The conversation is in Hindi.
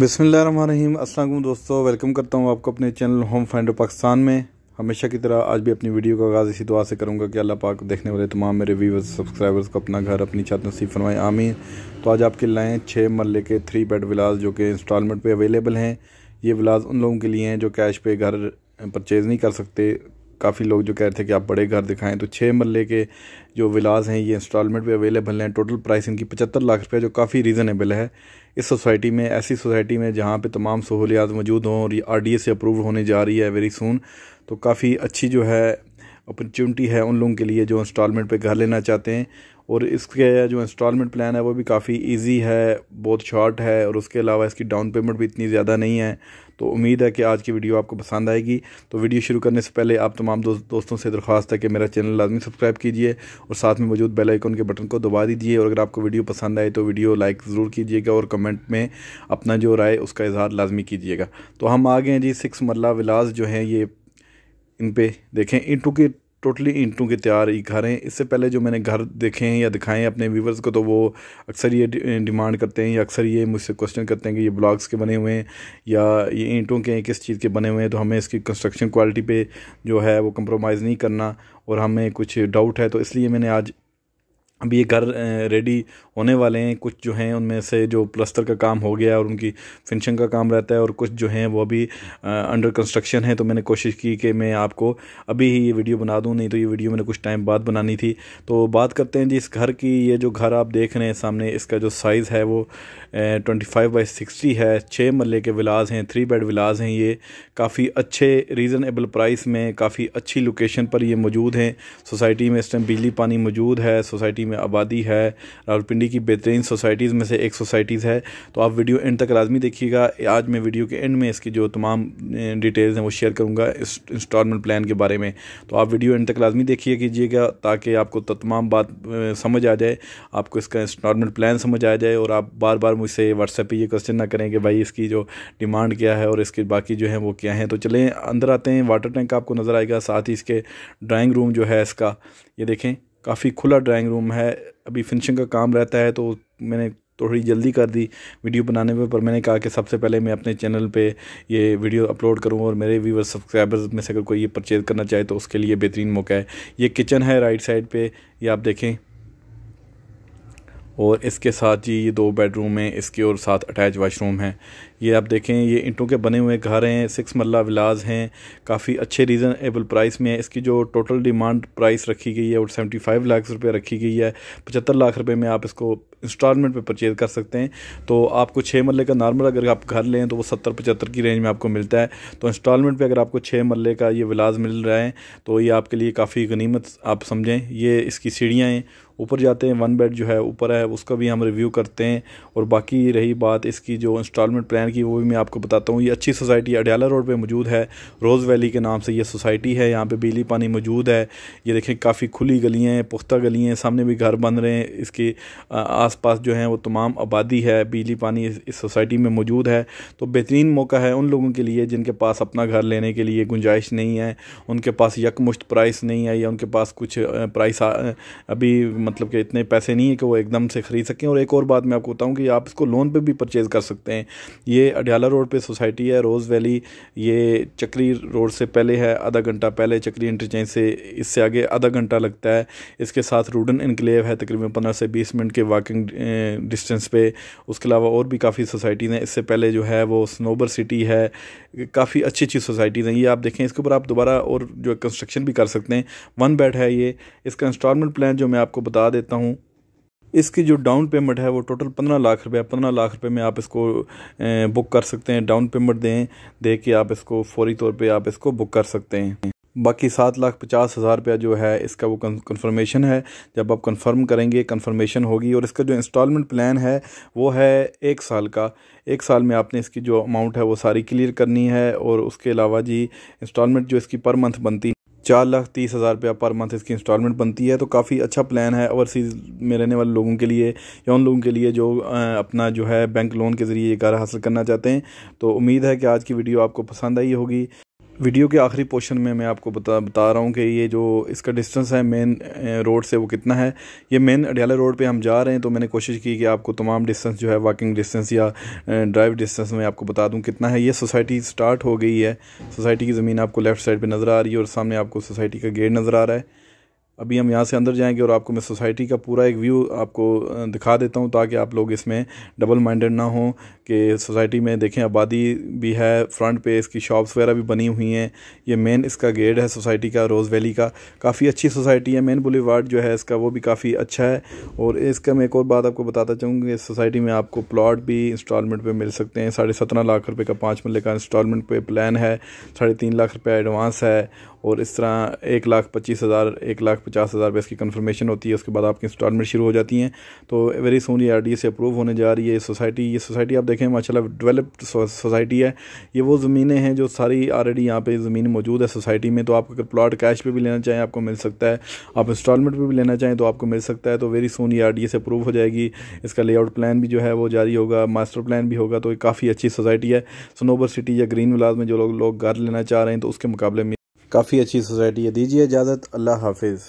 बिसमीम अस्सलाम दोस्तों वेलकम करता हूँ आपको अपने चैनल होम फाइंड पाकिस्तान में हमेशा की तरह आज भी अपनी वीडियो का आगाज़ इसी दुआ से करूँगा कि अल्लाह पाक देखने वाले तमाम मेरे व्यूवर्स सब्सक्राइबर्स को अपना घर अपनी छत नसीब फरमाएँ आमीन तो आज आपके लाएँ छः मरल के थ्री बेड विलाज जो कि इंस्टॉलमेंट पर अवेलेबल हैं ये विलास उन लोगों के लिए हैं जो कैश पे घर परचेज़ नहीं कर सकते काफ़ी लोग जो कह रहे थे कि आप बड़े घर दिखाएं तो छः मरले के जो विलास हैं ये इंस्टॉलमेंट पे अवेलेबल हैं टोटल प्राइस इनकी पचहत्तर लाख रुपया जो काफ़ी रीज़नेबल है इस सोसाइटी में ऐसी सोसाइटी में जहाँ पे तमाम सहूलियात मौजूद हों और ये आर से अप्रूव होने जा रही है वेरी सून तो काफ़ी अच्छी जो है अपॉर्चुनिटी है उन लोगों के लिए जो इंस्टॉलमेंट पर घर लेना चाहते हैं और इसके जो इंस्टॉलमेंट प्लान है वो भी काफ़ी इजी है बहुत शॉर्ट है और उसके अलावा इसकी डाउन पेमेंट भी इतनी ज़्यादा नहीं है तो उम्मीद है कि आज की वीडियो आपको पसंद आएगी तो वीडियो शुरू करने से पहले आप तमाम दो, दोस्तों से दरख्वास्त है कि मेरा चैनल लाजमी सब्सक्राइब कीजिए और साथ में मौजूद बेल आइकन के बटन को दबा दीजिए और अगर आपको वीडियो पसंद आए तो वीडियो लाइक ज़रूर कीजिएगा और कमेंट में अपना जो राय उसका इजहार लाजमी कीजिएगा तो हम आ गए हैं जी सिक्स मरला विलास जो हैं ये इन पर देखें ईंटों के टोटली ईंटों के तैयार ही घर हैं इससे पहले जो मैंने घर देखे हैं या दिखाए हैं अपने व्यूवर्स को तो वो अक्सर ये डिमांड करते हैं या अक्सर ये मुझसे क्वेश्चन करते हैं कि ये ब्लॉक्स के बने हुए हैं या ये ईंटों के हैं किस चीज़ के बने हुए हैं तो हमें इसकी कंस्ट्रक्शन क्वालिटी पे जो है वो कंप्रोमाइज़ नहीं करना और हमें कुछ डाउट है तो इसलिए मैंने आज अभी ये घर रेडी होने वाले हैं कुछ जो हैं उनमें से जो प्लस्तर का काम हो गया और उनकी फिनिशिंग का काम रहता है और कुछ जो हैं वो अभी अंडर कंस्ट्रक्शन है तो मैंने कोशिश की कि मैं आपको अभी ही ये वीडियो बना दूं नहीं तो ये वीडियो मैंने कुछ टाइम बाद बनानी थी तो बात करते हैं जी इस घर की ये जो घर आप देख रहे हैं सामने इसका जो साइज़ है वो ट्वेंटी फाइव बाई सिक्सटी है छः मल्ले के विलाज हैं थ्री बेड विलाज हैं ये काफ़ी अच्छे रीज़नेबल प्राइस में काफ़ी अच्छी लोकेशन पर ये मौजूद हैं सोसाइटी में इस टाइम बिजली पानी मौजूद है सोसाइटी में आबादी है रावलपिंडी की बेहतरीन सोसाइटीज़ में से एक सोसाइटीज़ है तो आप वीडियो एंड तक लाजमी देखिएगा आज मैं वीडियो के एंड में इसकी जो तमाम डिटेल्स हैं वो शेयर करूँगा इस इंस्टॉलमेंट प्लान के बारे में तो आप वीडियो एंड तक लाजमी देखिए कीजिएगा ताकि आपको तमाम बात समझ आ जाए आपको इसका इंस्टॉलमेंट प्लान समझ आ जाए और आप बार बार मुझसे व्हाट्सएप पर ये क्वेश्चन ना करें कि भाई इसकी जो डिमांड क्या है और इसके बाकी जो है वो क्या हैं तो चलें अंदर आते हैं वाटर टैंक आपको नज़र आएगा साथ ही इसके ड्राइंग रूम जो है इसका ये देखें काफ़ी खुला ड्राइंग रूम है अभी फिनिशिंग का काम रहता है तो मैंने थोड़ी जल्दी कर दी वीडियो बनाने में पर मैंने कहा कि सबसे पहले मैं अपने चैनल पे ये वीडियो अपलोड करूं और मेरे व्यूवर सब्सक्राइबर्स में से अगर कोई ये परचेज़ करना चाहे तो उसके लिए बेहतरीन मौका है ये किचन है राइट साइड पे ये आप देखें और इसके साथ जी ये दो बेडरूम हैं इसके और साथ अटैच वाशरूम हैं ये आप देखें ये इंटों के बने हुए घर हैं सिक्स मल्ला विलाज हैं काफ़ी अच्छे रीज़नेबल प्राइस में है इसकी जो टोटल डिमांड प्राइस रखी गई है वो सेवेंटी फाइव लाख रुपये रखी गई है पचहत्तर लाख रुपये में आप इसको इंस्टॉलमेंट पे परचेज कर सकते हैं तो आपको छः मरल का नॉर्मल अगर आप घर लें तो वो सत्तर पचहत्तर की रेंज में आपको मिलता है तो इंस्टॉलमेंट पे अगर आपको छः मरल का ये विलाज मिल रहा है तो ये आपके लिए काफ़ी गनीमत आप समझें ये इसकी सीढ़ियाँ हैं ऊपर जाते हैं वन बेड जो है ऊपर है उसका भी हम रिव्यू करते हैं और बाकी रही बात इसकी जो इंस्टॉलमेंट प्लान की वो भी मैं आपको बताता हूँ ये अच्छी सोसाइटी अडयाला रोड पर मौजूद है रोज़ वैली के नाम से ये सोसाइटी है यहाँ पर बिजली पानी मौजूद है ये देखें काफ़ी खुली गलियाँ हैं पुख्ता गलियाँ हैं सामने भी घर बन रहे हैं इसके आस पास जो हैं वो तमाम आबादी है बिजली पानी इस सोसाइटी में मौजूद है तो बेहतरीन मौका है उन लोगों के लिए जिनके पास अपना घर लेने के लिए गुंजाइश नहीं है उनके पास यकमुश्त प्राइस नहीं है या उनके पास कुछ प्राइस अभी मतलब कि इतने पैसे नहीं है कि वो एकदम से ख़रीद सकें और एक और बात मैं आपको बताऊँ कि आप इसको लोन पर भी परचेज़ कर सकते हैं ये अडियाला रोड पर सोसाइटी है रोज़ वैली ये चक्री रोड से पहले है आधा घंटा पहले चक्री इंटरचेंज से इससे आगे आधा घंटा लगता है इसके साथ रूडन इनकलेव है तकरीबन पंद्रह से बीस मिनट के वॉकिंग डिस्टेंस पे उसके अलावा और भी काफ़ी सोसाइटीज़ हैं इससे पहले जो है वो स्नोबर सिटी है काफ़ी अच्छी अच्छी सोसाइटीज़ हैं ये आप देखें इसके ऊपर आप दोबारा और जो कंस्ट्रक्शन भी कर सकते हैं वन बेड है ये इसका इंस्टॉलमेंट प्लान जो मैं आपको बता बता देता हूँ इसकी जो डाउन पेमेंट है वो टोटल पंद्रह लाख रुपये पंद्रह लाख रुपये में आप इसको बुक कर सकते हैं डाउन पेमेंट दें दे के आप इसको फौरी तौर पे आप इसको बुक कर सकते हैं बाकी सात लाख पचास हज़ार रुपया जो है इसका वो कंफर्मेशन है जब आप कंफर्म करेंगे कंफर्मेशन होगी और इसका जो इंस्टॉलमेंट प्लान है वो है एक साल का एक साल में आपने इसकी जो अमाउंट है वो सारी क्लियर करनी है और उसके अलावा जी इंस्टॉलमेंट जो इसकी पर मंथ बनती चार लाख तीस हज़ार रुपया पर मंथ इसकी इंस्टॉलमेंट बनती है तो काफ़ी अच्छा प्लान है ओवरसीज़ में रहने वाले लोगों के लिए या उन लोगों के लिए जो अपना जो है बैंक लोन के ज़रिए ये कार हासिल करना चाहते हैं तो उम्मीद है कि आज की वीडियो आपको पसंद आई होगी वीडियो के आखिरी पोर्शन में मैं आपको बता बता रहा हूँ कि ये जो इसका डिस्टेंस है मेन रोड eh, से वो कितना है ये मेन अडियाला रोड पे हम जा रहे हैं तो मैंने कोशिश की कि आपको तमाम डिस्टेंस जो है वॉकिंग डिस्टेंस या ड्राइव eh, डिस्टेंस में आपको बता दूँ कितना है ये सोसाइटी स्टार्ट हो गई है सोसाइटी की ज़मीन आपको लेफ़्ट साइड पर नज़र आ रही है और सामने आपको सोसाइटी का गेट नज़र आ रहा है अभी हम यहाँ से अंदर जाएंगे और आपको मैं सोसाइटी का पूरा एक व्यू आपको दिखा देता हूँ ताकि आप लोग इसमें डबल माइंडेड ना हो कि सोसाइटी में देखें आबादी भी है फ्रंट पे इसकी शॉप्स वगैरह भी बनी हुई हैं ये मेन इसका गेट है सोसाइटी का रोज़ वैली का काफ़ी अच्छी सोसाइटी है मेन बुलेवार्ड जो है इसका वो भी काफ़ी अच्छा है और इसका मैं एक और बात आपको बताता चाहूँगी इस सोसाइटी में आपको प्लाट भी इंस्टॉलमेंट पर मिल सकते हैं साढ़े सत्रह लाख रुपये का पाँच मल्ले का इंस्टॉलमेंट पर प्लान है साढ़े तीन लाख रुपये एडवांस है और इस तरह एक लाख पच्चीस हज़ार एक लाख पचास हज़ार रुपये इसकी कन्फर्मेशन होती है उसके बाद आपकी इंस्टॉलमेंट शुरू हो जाती हैं तो वेरी सोन ये आर से अप्रूव होने जा रही है सोसाइटी ये सोसाइटी आप देखें माशा डेवलप्ड सोसाइटी है ये वो ज़मीनें हैं जो सारी ऑलरेडी यहाँ पर ज़मीन मौजूद है सोसाइटी में तो आप अगर प्लाट कैश पर भी लेना चाहें आपको मिल सकता है आप इंस्टॉलमेंट पर भी लेना चाहें तो आपको मिल सकता है तो वेरी सोन ये आर से अप्रूव हो जाएगी इसका लेआउट प्लान भी जो है वो जारी होगा मास्टर प्लान भी होगा तो काफ़ी अच्छी सोसाइटी है सोनोबर सिटी या ग्रीन विलाज में जो लोग लोग घर लेना चाह रहे हैं तो उसके मुकाबले में काफ़ी अच्छी सोसाइटी है दीजिए इजाज़त अल्लाह हाफिज़